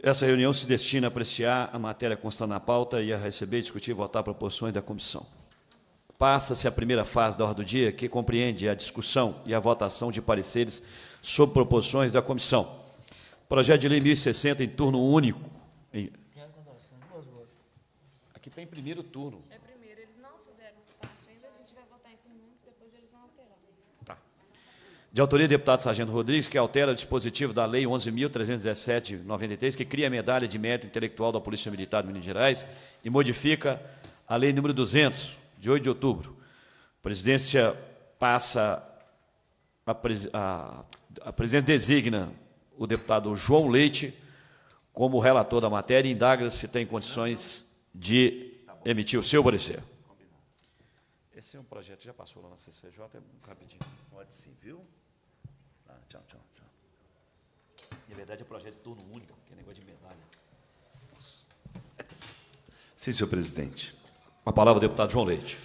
Essa reunião se destina a apreciar a matéria constante na pauta e a receber, discutir e votar proposições da comissão. Passa-se a primeira fase da ordem do dia, que compreende a discussão e a votação de pareceres sobre proposições da comissão. Projeto de lei 1060 em turno único. Aqui está em primeiro turno. É de autoria do deputado Sargento Rodrigues, que altera o dispositivo da Lei 11.317-93, que cria a medalha de mérito intelectual da Polícia Militar de Minas Gerais e modifica a Lei número 200, de 8 de outubro. A presidência passa, a, a, a presidência designa o deputado João Leite como relator da matéria e indaga se tem condições de emitir o seu parecer. Esse é um projeto que já passou lá na CCJ, é rapidinho. Pode sim, viu? Ah, tchau, tchau, tchau. Na verdade, é projeto de turno único, que é negócio de medalha. Nossa. Sim, senhor presidente. Com a palavra, deputado João Leite.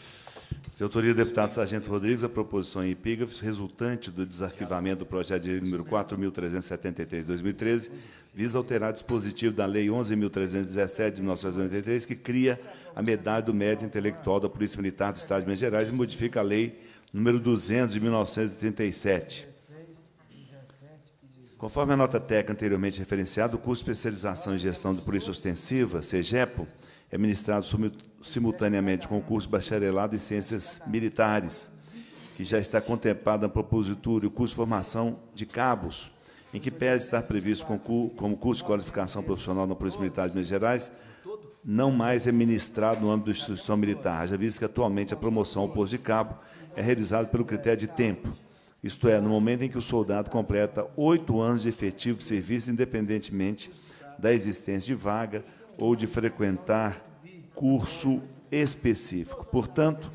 De autoria do deputado Sargento Rodrigues, a proposição em epígrafes resultante do desarquivamento do projeto de lei número 4.373-2013 visa alterar dispositivo da Lei 11.317, de 1983, que cria a Medalha do Mérito Intelectual da Polícia Militar do Estado de Minas Gerais e modifica a Lei número 200, de 1937. Conforme a nota técnica anteriormente referenciada, o curso de especialização em gestão de polícia ostensiva, CEGEPO, é ministrado simultaneamente com o curso de bacharelado em ciências militares, que já está contemplado na propositura e o curso de formação de cabos, em que pese estar previsto como curso de qualificação profissional na Polícia Militar de Minas Gerais, não mais é ministrado no âmbito da instituição militar, já visto que atualmente a promoção ao posto de cabo é realizada pelo critério de tempo, isto é, no momento em que o soldado completa oito anos de efetivo serviço, independentemente da existência de vaga ou de frequentar curso específico. Portanto,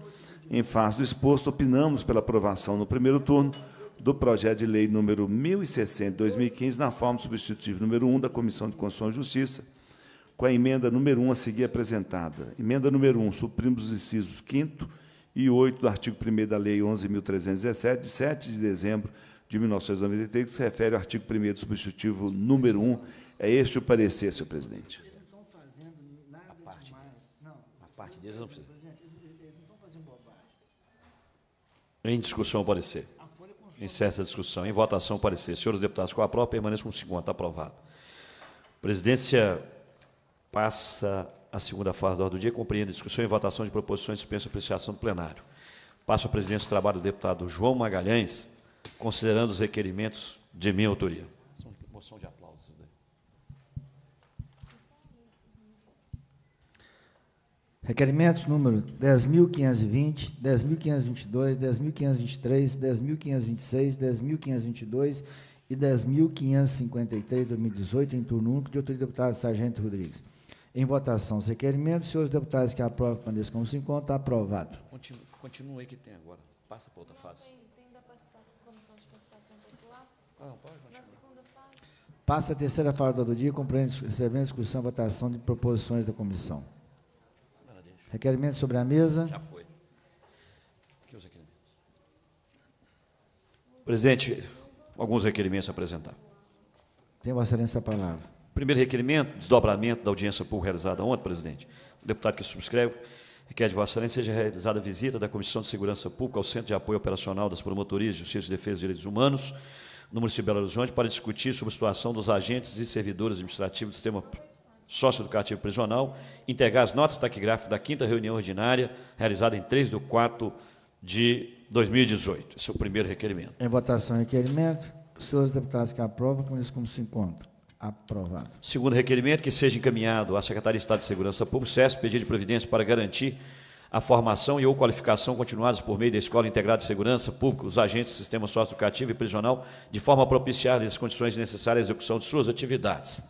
em face do exposto, opinamos pela aprovação no primeiro turno do projeto de lei número 1060 2015, na forma substitutiva número 1 da Comissão de Constituição e Justiça, com a emenda número 1 a seguir apresentada. Emenda número 1, suprimos os incisos 5 e 8 do artigo 1 da Lei 11.317, de 7 de dezembro de 1993, que se refere ao artigo 1 do substitutivo número 1. É este o parecer, senhor presidente. Eles não estão fazendo nada a parte demais. Não. A parte deles não precisa. Eles não estão fazendo bobagem. Em discussão, o parecer. Encerra a discussão. Em votação, o parecer. Senhores deputados, com a prova, permaneçam com 50. Aprovado. Presidência passa a segunda fase da ordem do dia compreende discussão e votação de proposições de suspensa e apreciação do plenário. Passo a presidência do trabalho do deputado João Magalhães, considerando os requerimentos de minha autoria. Moção de aplausos. Né? Requerimentos número 10.520, 10.522, 10.523, 10.526, 10.522 e 10.553 2018, em turno único, de autoria do deputado Sargento Rodrigues. Em votação, os requerimentos. Senhores deputados que aprovam, permaneçam como se encontra. Está aprovado. Continua, continua aí que tem agora. Passa para outra não, fase. Tem, tem da participação da Comissão de Participação Popular. Ah, não, pode Na segunda fase. Passa a terceira fase do dia, compreende, recebendo discussão e votação de proposições da comissão. requerimento sobre a mesa. Já foi. Aqui os requerimentos. Presidente, alguns requerimentos a apresentar. Tem Vossa Excelência a palavra. Primeiro requerimento, desdobramento da audiência pública realizada ontem, presidente. O deputado que subscreve requer é de Vossa Excelência seja realizada a visita da Comissão de Segurança Pública ao Centro de Apoio Operacional das Promotorias de Justiça e Defesa dos Direitos Humanos, no município de Belo Horizonte, para discutir sobre a situação dos agentes e servidores administrativos do sistema socioeducativo prisional, Entregar as notas taquigráficas da quinta reunião ordinária, realizada em 3 de 4 de 2018. Esse é o primeiro requerimento. Em votação, requerimento. Os senhores deputados que aprovam, com isso como se encontra. Aprovado. Segundo requerimento, que seja encaminhado à Secretaria de Estado de Segurança Pública, SESP, pedido de providência para garantir a formação e ou qualificação continuadas por meio da Escola Integrada de Segurança Pública, os agentes do sistema socioeducativo e prisional, de forma a propiciar as condições necessárias à execução de suas atividades.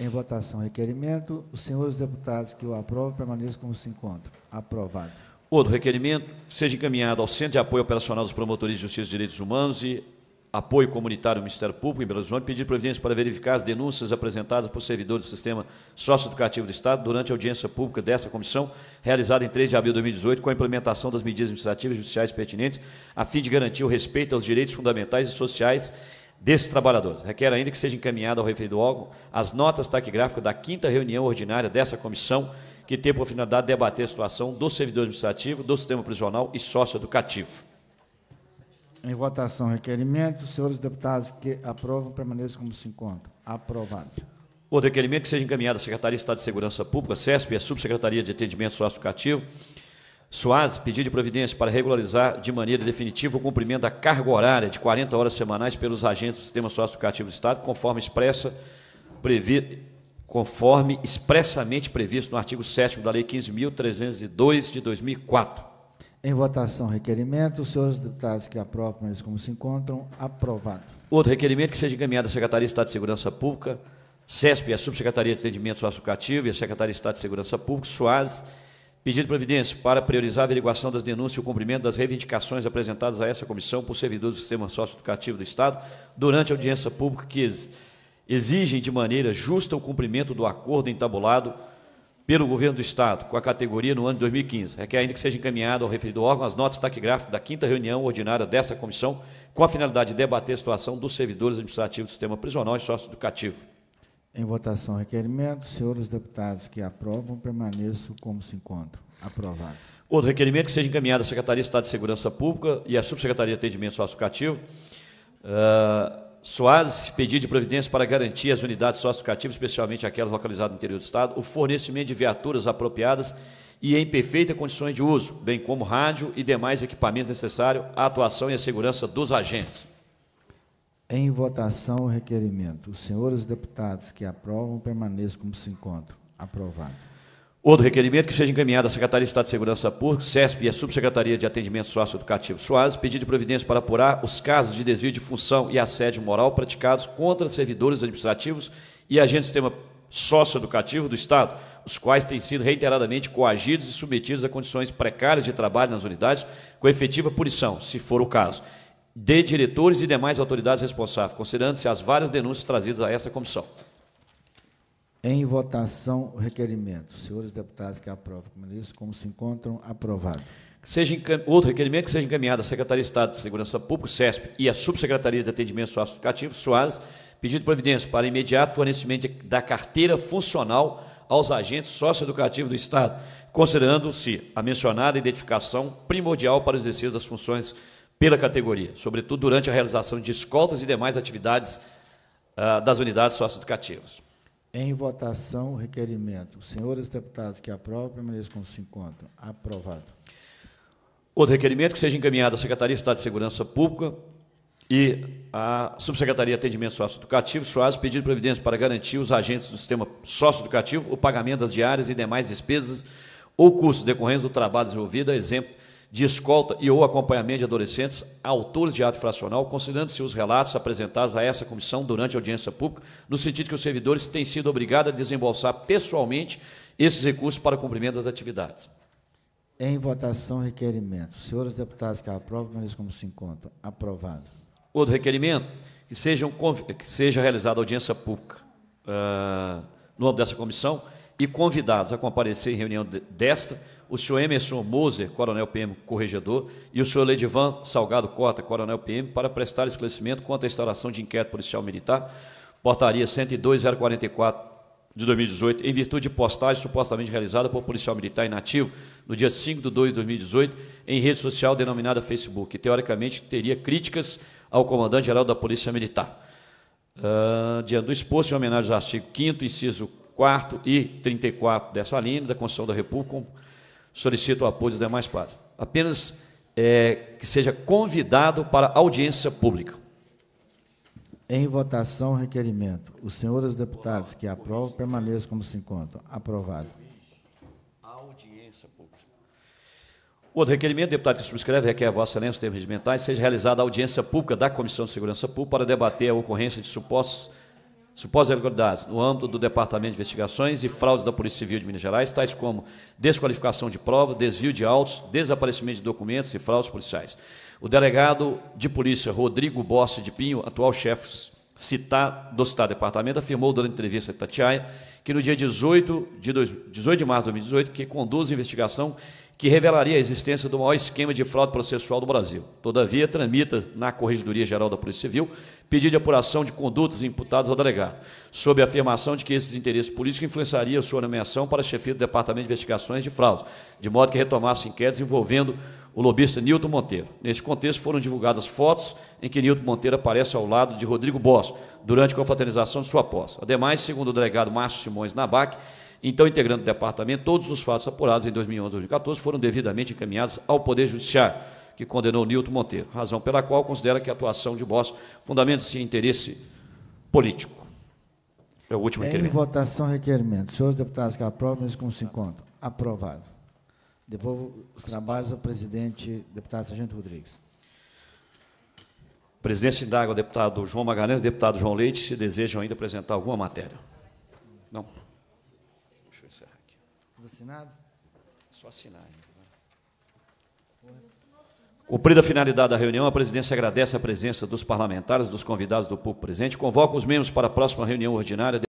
Em votação, requerimento. Os senhores deputados que o aprovam permaneçam como se encontram. Aprovado. Outro requerimento, seja encaminhado ao Centro de Apoio Operacional dos Promotores de Justiça e Direitos Humanos e apoio comunitário ao Ministério Público em Belo Horizonte, pedir providência para verificar as denúncias apresentadas por servidores do Sistema Socioeducativo do Estado durante a audiência pública dessa comissão, realizada em 3 de abril de 2018, com a implementação das medidas administrativas e judiciais pertinentes, a fim de garantir o respeito aos direitos fundamentais e sociais desses trabalhadores. Requer ainda que seja encaminhada ao referido órgão as notas taquigráficas da quinta reunião ordinária dessa comissão, que tem por finalidade debater a situação do servidor administrativo, do sistema prisional e socioeducativo. Em votação, requerimento. Senhores deputados que aprovam, permaneçam como se encontram. Aprovado. O requerimento que seja encaminhado à Secretaria de Estado de Segurança Pública, SESP, e à Subsecretaria de Atendimento Socioeducativo, SUAS, pedir de providência para regularizar de maneira definitiva o cumprimento da carga horária de 40 horas semanais pelos agentes do Sistema Socioeducativo do Estado, conforme expressa previ, conforme expressamente previsto no artigo 7 da Lei 15.302 de 2004. Em votação, requerimento. Os senhores deputados que aprovam, eles como se encontram, aprovado. Outro requerimento que seja encaminhado à Secretaria de Estado de Segurança Pública, CESP, a Subsecretaria de Atendimento Açucativo e a Secretaria de Estado de Segurança Pública, SUAS, pedido de providência para priorizar a averiguação das denúncias e o cumprimento das reivindicações apresentadas a essa comissão por servidores do sistema socioeducativo do Estado durante a audiência pública que exigem de maneira justa o cumprimento do acordo entabulado pelo governo do Estado com a categoria no ano de 2015. Requer ainda que seja encaminhado ao referido órgão as notas taquigráficas da quinta reunião ordinária dessa comissão, com a finalidade de debater a situação dos servidores administrativos do sistema prisional e socioeducativo. Em votação, requerimento. Senhores deputados que aprovam, permaneço como se encontram. Aprovado. Outro requerimento que seja encaminhado à Secretaria de Estado de Segurança Pública e à Subsecretaria de Atendimento Socioeducativo. Uh, ah, Soares pedir de providência para garantir às unidades socioeducativas, especialmente aquelas localizadas no interior do Estado, o fornecimento de viaturas apropriadas e em perfeitas condições de uso, bem como rádio e demais equipamentos necessários à atuação e à segurança dos agentes. Em votação o requerimento. Os senhores deputados que aprovam permaneçam como se encontram. Aprovado. Outro requerimento que seja encaminhado à Secretaria de Estado de Segurança Pública, SESP e à Subsecretaria de Atendimento Socioeducativo SUAS, pedido de providência para apurar os casos de desvio de função e assédio moral praticados contra servidores administrativos e agentes do sistema socioeducativo do Estado, os quais têm sido reiteradamente coagidos e submetidos a condições precárias de trabalho nas unidades, com efetiva punição, se for o caso, de diretores e demais autoridades responsáveis, considerando-se as várias denúncias trazidas a esta comissão. Em votação, o requerimento. Senhores deputados que aprovam o ministro, como se encontram, aprovado. seja Outro requerimento que seja encaminhado à Secretaria de Estado de Segurança Pública, SESP, e à Subsecretaria de Atendimento Socioafetivo, SOAS, pedido de providência para imediato fornecimento da carteira funcional aos agentes socioeducativos do Estado, considerando-se a mencionada identificação primordial para o exercício das funções pela categoria, sobretudo durante a realização de escoltas e demais atividades uh, das unidades socioeducativas. Em votação o requerimento. senhores deputados que aprovam, permaneçam como se encontram. Aprovado. Outro requerimento que seja encaminhado à Secretaria de Estado de Segurança Pública e à Subsecretaria de Atendimento Socioeducativo, SOAS, pedido providência para garantir os agentes do sistema socioeducativo o pagamento das diárias e demais despesas ou custos decorrentes do trabalho desenvolvido, a exemplo de escolta e ou acompanhamento de adolescentes, autores de ato fracional, considerando-se os relatos apresentados a essa comissão durante a audiência pública, no sentido que os servidores têm sido obrigados a desembolsar pessoalmente esses recursos para o cumprimento das atividades. Em votação, requerimento. Senhores deputados que aprovam, mas como se encontram? Aprovado. Outro requerimento, que, sejam, que seja realizada audiência pública uh, no âmbito dessa comissão e convidados a comparecer em reunião desta o senhor Emerson Moser, coronel PM corregedor, e o senhor Ledivan Salgado Cota, coronel PM, para prestar esclarecimento quanto à instauração de inquérito policial militar, portaria 102044 de 2018, em virtude de postagem supostamente realizada por policial militar inativo no dia 5 de 2 de 2018, em rede social denominada Facebook, que teoricamente teria críticas ao comandante-geral da Polícia Militar. Uh, diante do exposto, em homenagem ao artigo 5 inciso 4 e 34 dessa linha da Constituição da República, Solicito o apoio dos demais partes. Apenas é, que seja convidado para audiência pública. Em votação, requerimento. Os senhores deputados que aprovam permaneçam como se encontram. Aprovado. Audiência pública. Outro requerimento, deputado que subscreve, requer a Vossa Excelência, termos regimentais, seja realizada a audiência pública da Comissão de Segurança Pública para debater a ocorrência de supostos supostas irregularidades no âmbito do Departamento de Investigações e Fraudes da Polícia Civil de Minas Gerais, tais como desqualificação de provas, desvio de autos, desaparecimento de documentos e fraudes policiais. O delegado de polícia Rodrigo Bossi de Pinho, atual chefe citar, do citado departamento, afirmou durante a entrevista à Tatiaia que no dia 18 de, 18 de março de 2018, que conduz a investigação que revelaria a existência do maior esquema de fraude processual do Brasil. Todavia, tramita na Corregedoria Geral da Polícia Civil pedido de apuração de condutas imputadas ao delegado, sob a afirmação de que esses interesses políticos influenciariam sua nomeação para chefia do Departamento de Investigações de Fraude, de modo que retomasse inquéritos envolvendo o lobista Nilton Monteiro. Nesse contexto, foram divulgadas fotos em que Nilton Monteiro aparece ao lado de Rodrigo Boss, durante a confraternização de sua posse. Ademais, segundo o delegado Márcio Simões Nabac, então integrante do departamento, todos os fatos apurados em 2011 e 2014 foram devidamente encaminhados ao Poder Judiciário que condenou Nilton Monteiro, razão pela qual considera que a atuação de Boss fundamenta-se em interesse político. É o último requerimento. Em votação, requerimento. Senhores deputados que aprovam, eles com encontram. Aprovado. Devolvo os trabalhos ao presidente, deputado Sargento Rodrigues. Presidente Indaga, deputado João Magalhães, deputado João Leite, se desejam ainda apresentar alguma matéria. Não. Deixa eu encerrar aqui. Assinado? Só assinar. Ainda. Né? Cumprida a finalidade da reunião, a presidência agradece a presença dos parlamentares, dos convidados do povo presente, convoca os membros para a próxima reunião ordinária.